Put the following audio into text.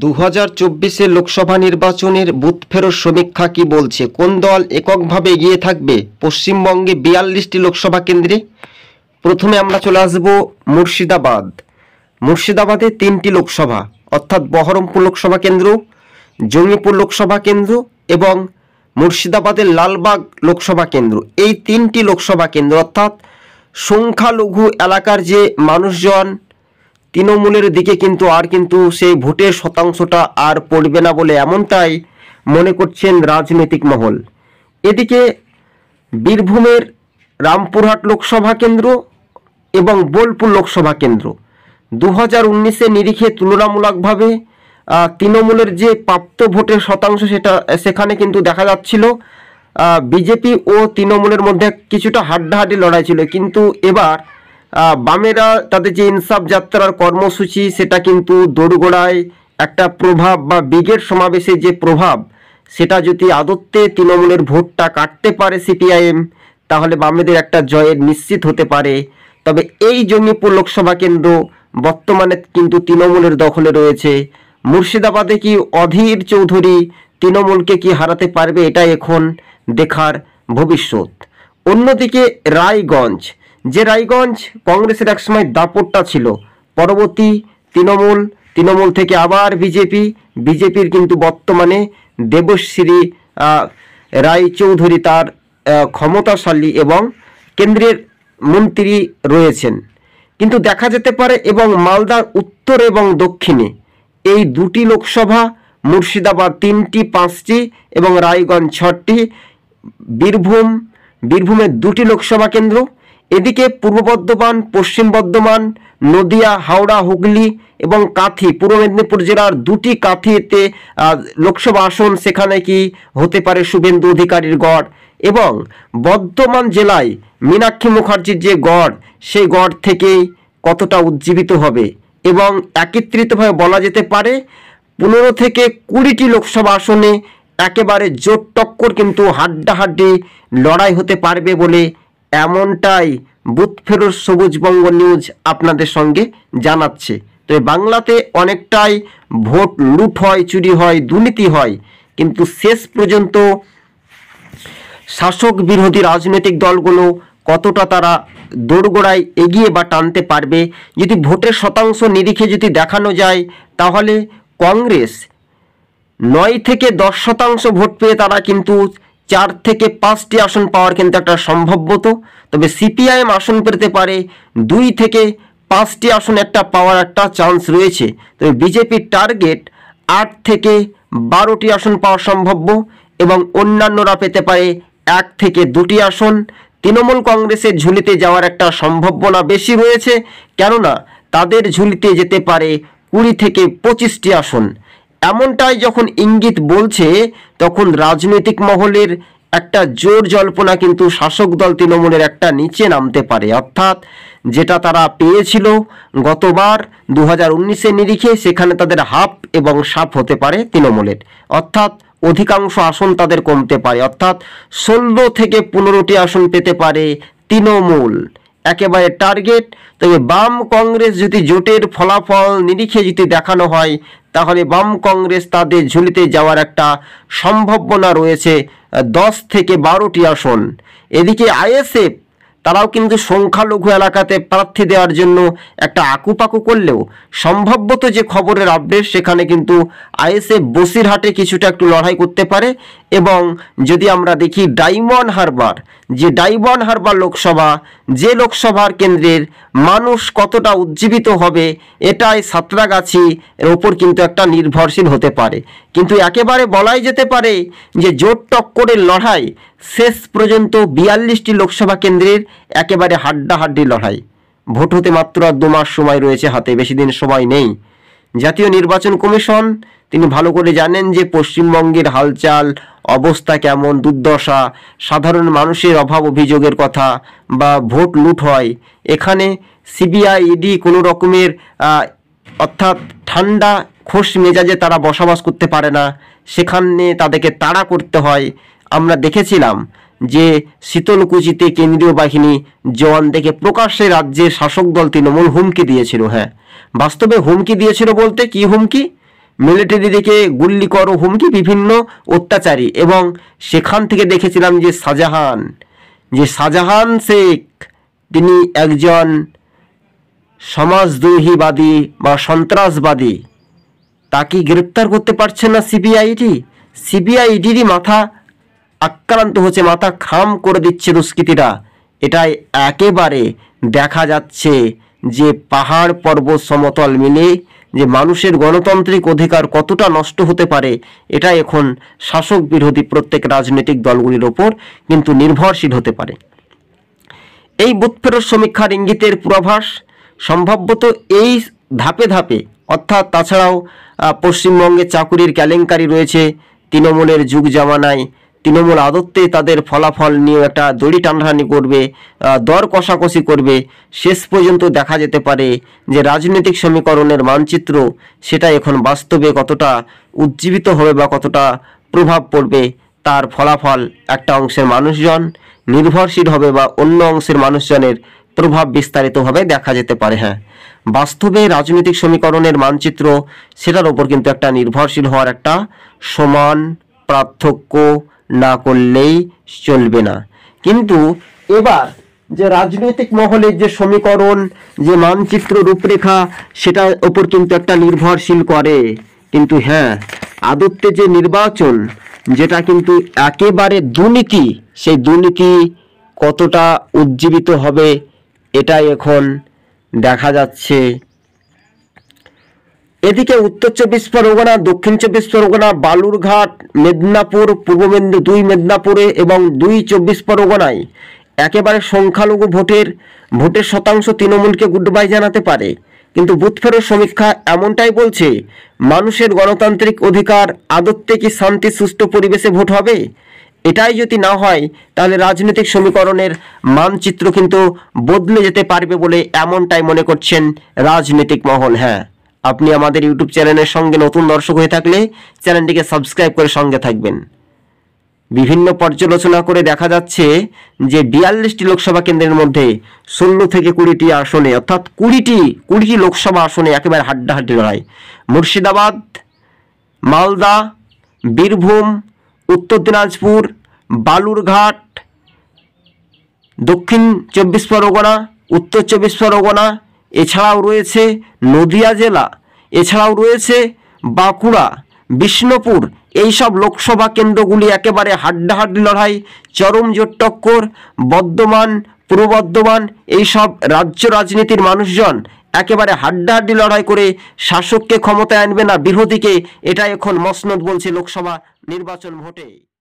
দু হাজার চব্বিশে লোকসভা নির্বাচনের বুথ ফেরত সমীক্ষা কি বলছে কোন দল এককভাবে এগিয়ে থাকবে পশ্চিমবঙ্গে বিয়াল্লিশটি লোকসভা কেন্দ্রে প্রথমে আমরা চলে আসব মুর্শিদাবাদ মুর্শিদাবাদে তিনটি লোকসভা অর্থাৎ বহরমপুর লোকসভা কেন্দ্র জঙ্গিপুর লোকসভা কেন্দ্র এবং মুর্শিদাবাদের লালবাগ লোকসভা কেন্দ্র এই তিনটি লোকসভা কেন্দ্র অর্থাৎ সংখ্যালঘু এলাকার যে মানুষজন তৃণমূলের দিকে কিন্তু আর কিন্তু সেই ভোটের শতাংশটা আর পড়বে না বলে এমনটাই মনে করছেন রাজনৈতিক মহল এদিকে বীরভূমের রামপুরহাট লোকসভা কেন্দ্র এবং বোলপুর লোকসভা কেন্দ্র দু হাজার উনিশে নিরিখে তুলনামূলকভাবে তৃণমূলের যে প্রাপ্ত ভোটের শতাংশ সেটা সেখানে কিন্তু দেখা যাচ্ছিল বিজেপি ও তৃণমূলের মধ্যে কিছুটা হাড্ডাহাড্ডি লড়াই ছিল কিন্তু এবার বামেরা তাদের যে ইনসাফ যাত্রার কর্মসূচি সেটা কিন্তু দোরগোড়ায় একটা প্রভাব বা ব্রিগেড সমাবেশের যে প্রভাব সেটা যদি আদত্তে তৃণমূলের ভোটটা কাটতে পারে সিপিআইএম তাহলে বামেদের একটা জয়ের নিশ্চিত হতে পারে তবে এই জঙ্গিপুর লোকসভা কেন্দ্র বর্তমানে কিন্তু তৃণমূলের দখলে রয়েছে মুর্শিদাবাদে কি অধীর চৌধুরী তৃণমূলকে কি হারাতে পারবে এটা এখন দেখার ভবিষ্যৎ অন্যদিকে রায়গঞ্জ যে রায়গঞ্জ কংগ্রেসের একসময় দাপটটা ছিল পরবর্তী তৃণমূল তৃণমূল থেকে আবার বিজেপি বিজেপির কিন্তু বর্তমানে দেবশ্রী রায়চৌধুরী তার ক্ষমতাশালী এবং কেন্দ্রের মন্ত্রী রয়েছেন কিন্তু দেখা যেতে পারে এবং মালদার উত্তর এবং দক্ষিণে এই দুটি লোকসভা মুর্শিদাবাদ তিনটি পাঁচটি এবং রায়গঞ্জ ছটি বীরভূম বীরভূমের দুটি লোকসভা কেন্দ্র এদিকে পূর্ব বর্ধমান পশ্চিম বর্ধমান নদিয়া হাওড়া হুগলি এবং কাঁথি পূর্ব মেদিনীপুর জেলার দুটি কাঁথিতে লোকসভা আসন সেখানে কি হতে পারে শুভেন্দু অধিকারীর গড় এবং বর্ধমান জেলায় মীনাক্ষী মুখার্জির যে গড় সেই গড় থেকেই কতটা উজ্জীবিত হবে এবং একত্রিতভাবে বলা যেতে পারে পনেরো থেকে কুড়িটি লোকসভা আসনে একেবারে জোর টক্কর কিন্তু হাড্ডাহাড্ডি লড়াই হতে পারবে বলে এমনটাই বুথ ফেরত সবুজবঙ্গ নিউজ আপনাদের সঙ্গে জানাচ্ছে তো বাংলাতে অনেকটাই ভোট লুট হয় চুরি হয় দুর্নীতি হয় কিন্তু শেষ পর্যন্ত শাসক বিরোধী রাজনৈতিক দলগুলো কতটা তারা দোরগোড়ায় এগিয়ে বা টানতে পারবে যদি ভোটের শতাংশ নিরিখে যদি দেখানো যায় তাহলে কংগ্রেস নয় থেকে দশ শতাংশ ভোট পেয়ে তারা কিন্তু চার থেকে পাঁচটি আসন পাওয়ার কিন্তু একটা সম্ভাব্যত তবে সিপিআইএম আসন পেতে পারে দুই থেকে পাঁচটি আসন একটা পাওয়ার একটা চান্স রয়েছে তবে বিজেপির টার্গেট আট থেকে বারোটি আসন পাওয়া সম্ভাব্য এবং অন্যান্যরা পেতে পারে এক থেকে দুটি আসন তৃণমূল কংগ্রেসের ঝুলিতে যাওয়ার একটা সম্ভাবনা বেশি রয়েছে কেননা তাদের ঝুলিতে যেতে পারে কুড়ি থেকে পঁচিশটি আসন এমনটাই যখন ইঙ্গিত বলছে তখন রাজনৈতিক মহলের একটা জোর জল্পনা কিন্তু শাসক দল তৃণমূলের একটা নিচে নামতে পারে অর্থাৎ যেটা তারা পেয়েছিল গতবার দু হাজার উনিশের নিরিখে সেখানে তাদের হাফ এবং সাপ হতে পারে তৃণমূলের অর্থাৎ অধিকাংশ আসন তাদের কমতে পারে অর্থাৎ ষোলো থেকে পনেরোটি আসন পেতে পারে তৃণমূল একেবারে টার্গেট তবে বাম কংগ্রেস যদি জোটের ফলাফল নিরিখে যদি দেখানো হয় তাহলে বাম কংগ্রেস তাদের ঝুলিতে যাওয়ার একটা সম্ভাবনা রয়েছে দশ থেকে বারোটি আসন এদিকে আইএসএফ তারাও কিন্তু সংখ্যালঘু এলাকাতে প্রার্থী দেওয়ার জন্য একটা আকুপাকু করলেও সম্ভাব্যত যে খবরের আপডেট সেখানে কিন্তু আইএসএফ বসিরহাটে কিছুটা একটু লড়াই করতে পারে এবং যদি আমরা দেখি ডায়মন্ড হারবার যে ডাইমন হারবার লোকসভা যে লোকসভার কেন্দ্রের মানুষ কতটা উজ্জীবিত হবে এটাই সাঁতরাগাছি এর ওপর কিন্তু একটা নির্ভরশীল হতে পারে কিন্তু একেবারে বলাই যেতে পারে যে জোট টক্করের লড়াই শেষ পর্যন্ত বিয়াল্লিশটি লোকসভা কেন্দ্রের একেবারে হাড্ডাহাড্ডি লড়াই ভোট হতে মাত্র আর দু মাস সময় রয়েছে হাতে বেশি দিন সময় নেই জাতীয় নির্বাচন কমিশন তিনি ভালো করে জানেন যে পশ্চিমবঙ্গের হালচাল অবস্থা কেমন দুর্দশা সাধারণ মানুষের অভাব অভিযোগের কথা বা ভোট লুট হয় এখানে সিবিআই ইডি কোনো রকমের অর্থাৎ ঠান্ডা খোস মেজাজে তারা বসবাস করতে পারে না সেখানে তাদেরকে তাড়া করতে হয় আমরা দেখেছিলাম যে শীতলকুচিতে কেন্দ্রীয় বাহিনী জওয়ানদেরকে প্রকাশ্যে রাজ্যের শাসক দল তৃণমূল হুমকি দিয়েছিল হ্যাঁ বাস্তবে হুমকি দিয়েছিল বলতে কি হুমকি মিলিটারি দেখে গুল্লি করো হুমকি বিভিন্ন অত্যাচারী এবং সেখান থেকে দেখেছিলাম যে শাহজাহান যে শাহজাহান শেখ তিনি একজন সমাজদ্রোহীবাদী বা সন্ত্রাসবাদী তাকে গ্রেপ্তার করতে পারছে না সিবিআইডি সিবিআইডিরই মাথা আক্রান্ত হচ্ছে মাথা খাম করে দিচ্ছে দুষ্কৃতীরা এটাই একেবারে দেখা যাচ্ছে যে পাহাড় পর্বত সমতল মিলে যে মানুষের গণতান্ত্রিক অধিকার কতটা নষ্ট হতে পারে এটা এখন শাসক বিরোধী প্রত্যেক রাজনৈতিক দলগুলির ওপর কিন্তু নির্ভরশীল হতে পারে এই বুথ সমীক্ষার ইঙ্গিতের পূর্বাভাস সম্ভবত এই ধাপে ধাপে অর্থাৎ তাছাড়াও পশ্চিমবঙ্গে চাকুরির কেলেঙ্কারি রয়েছে তৃণমূলের যুগ জামানায় তৃণমূল আদত্তে তাদের ফলাফল নিয়ে একটা দড়ি টানাটানি করবে দর কষাকষি করবে শেষ পর্যন্ত দেখা যেতে পারে যে রাজনৈতিক সমীকরণের মানচিত্র সেটা এখন বাস্তবে কতটা উজ্জীবিত হবে বা কতটা প্রভাব পড়বে তার ফলাফল একটা অংশের মানুষজন নির্ভরশীল হবে বা অন্য অংশের মানুষজনের প্রভাব বিস্তারিতভাবে দেখা যেতে পারে হ্যাঁ বাস্তবে রাজনৈতিক সমীকরণের মানচিত্র সেটার ওপর কিন্তু একটা নির্ভরশীল হওয়ার একটা সমান পার্থক্য না করলেই চলবে না কিন্তু এবার যে রাজনৈতিক মহলের যে সমীকরণ যে মানচিত্র রূপরেখা সেটার ওপর কিন্তু একটা নির্ভরশীল করে কিন্তু হ্যাঁ আদত্তে যে নির্বাচন যেটা কিন্তু একেবারে দুর্নীতি সেই দুর্নীতি কতটা উজ্জীবিত হবে এটাই এখন দেখা যাচ্ছে এদিকে উত্তর চব্বিশ পরগনা দক্ষিণ চব্বিশ পরগনা বালুরঘাট মেদিনীপুর পূর্ব মেদিনী দুই মেদিনীপুরে এবং দুই চব্বিশ পরগনায় একেবারে সংখ্যালঘু ভোটের ভোটের শতাংশ তৃণমূলকে গুড বাই জানাতে পারে কিন্তু বুথফেরত সমীক্ষা এমনটাই বলছে মানুষের গণতান্ত্রিক অধিকার আদত্তে কি শান্তি সুষ্ঠু পরিবেশে ভোট হবে এটাই যদি না হয় তাহলে রাজনৈতিক সমীকরণের মানচিত্র কিন্তু বদলে যেতে পারবে বলে এমনটাই মনে করছেন রাজনৈতিক মহল হ্যাঁ আপনি আমাদের ইউটিউব চ্যানেলের সঙ্গে নতুন দর্শক হয়ে থাকলে চ্যানেলটিকে সাবস্ক্রাইব করে সঙ্গে থাকবেন বিভিন্ন পর্যালোচনা করে দেখা যাচ্ছে যে বিয়াল্লিশটি লোকসভা কেন্দ্রের মধ্যে ষোলো থেকে কুড়িটি আসনে অর্থাৎ কুড়িটি কুড়িটি লোকসভা আসনে একেবারে হাড্ডাহাড্ডি লড়াই মুর্শিদাবাদ মালদা বীরভূম উত্তর দিনাজপুর বালুরঘাট দক্ষিণ চব্বিশ পরগনা উত্তর চব্বিশ পরগনা এছাড়াও রয়েছে নদিয়া জেলা এছাড়াও রয়েছে বাঁকুড়া বিষ্ণুপুর এইসব লোকসভা কেন্দ্রগুলি একেবারে হাড্ডাহাড্ডি লড়াই চরম জোট টক্কর বর্ধমান পূর্ব বর্ধমান এইসব রাজ্য রাজনীতির মানুষজন একেবারে হাড্ডাহাড্ডি লড়াই করে শাসককে ক্ষমতায় আনবে না বিরোধীকে এটা এখন মসনদ বলছে লোকসভা নির্বাচন ভোটে